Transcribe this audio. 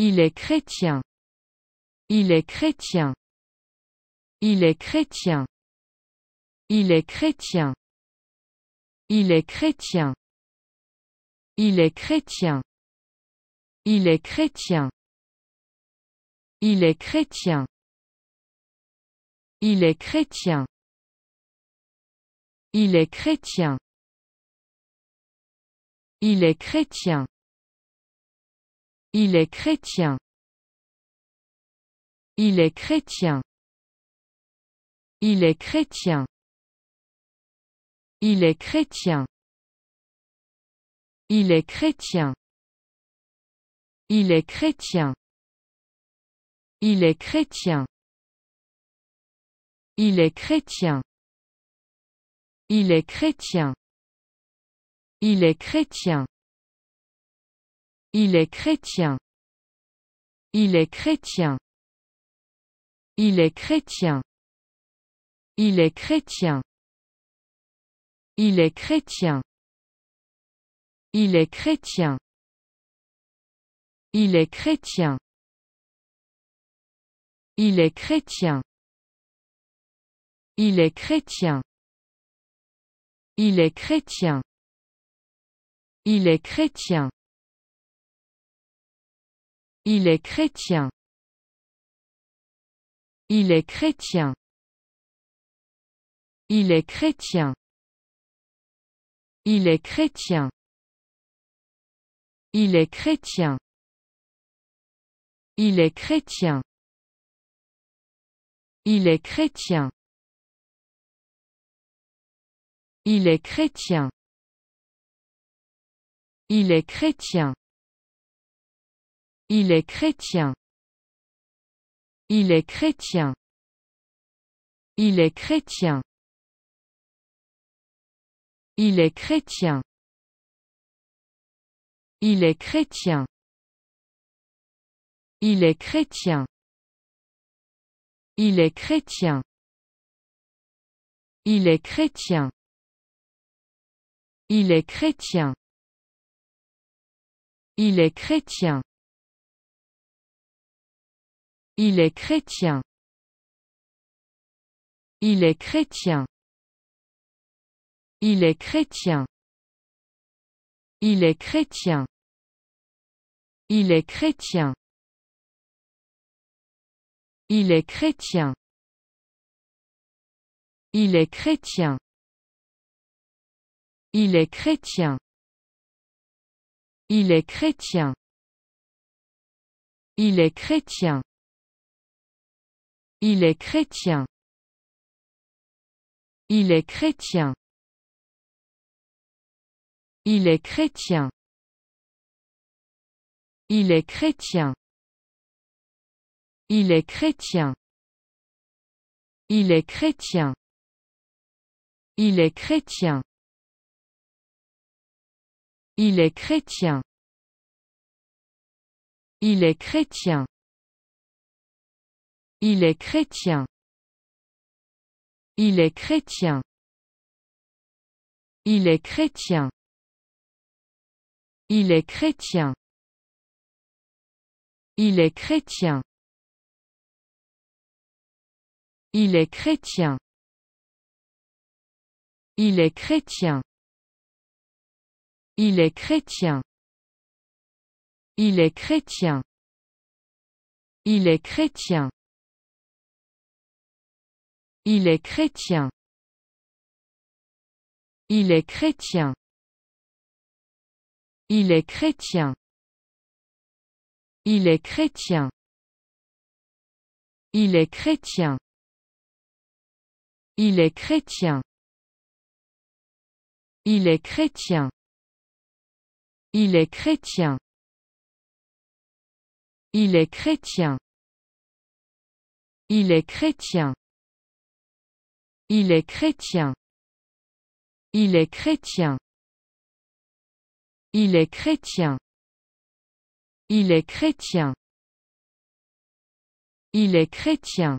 Il est chrétien. Il est chrétien. Il est chrétien. Il est chrétien. Il est chrétien. Il est chrétien. Il est chrétien. Il est chrétien. Il est chrétien. Il est chrétien. Il est chrétien. Il est chrétien. Il est chrétien. Il est chrétien. Il est chrétien. Il est chrétien. Il est chrétien. Il est chrétien. Il est chrétien. Il est chrétien. Il est chrétien. Il est chrétien. Il est chrétien. Il est chrétien. Il est chrétien. Il est chrétien. Il est chrétien. Il est chrétien. Il est chrétien. Il est chrétien. Il est chrétien. Il est chrétien. Il est chrétien. Il est chrétien. Il est chrétien. Il est chrétien. Il est chrétien. Il est chrétien. Il est chrétien. Il est chrétien. Il est chrétien. Il est chrétien. Il est chrétien. Il est chrétien. Il est chrétien. Il est chrétien. Il est chrétien. Il est chrétien. Il est chrétien. Il est chrétien. Il est chrétien. Il est chrétien. Il est chrétien. Il est chrétien. Il est chrétien. Il est chrétien. Il est chrétien. Il est chrétien. Il est chrétien. Il est chrétien. Il est chrétien. Il est chrétien. Il est chrétien. Il est chrétien. Il est chrétien. Il est chrétien. Il est chrétien. Il est chrétien. Il est chrétien. Il est chrétien. Il est chrétien. Il est chrétien. Il est chrétien. Il est chrétien. Il est chrétien. Il est chrétien. Il est chrétien. Il est chrétien. Il est chrétien. Il est chrétien. Il est chrétien. Il est chrétien. Il est chrétien. Il est chrétien. Il est chrétien. Il est chrétien. Il est chrétien. Il est chrétien. Il est chrétien. Il est chrétien. Il est chrétien. Il est chrétien. Il est chrétien. Il est chrétien. Il est chrétien.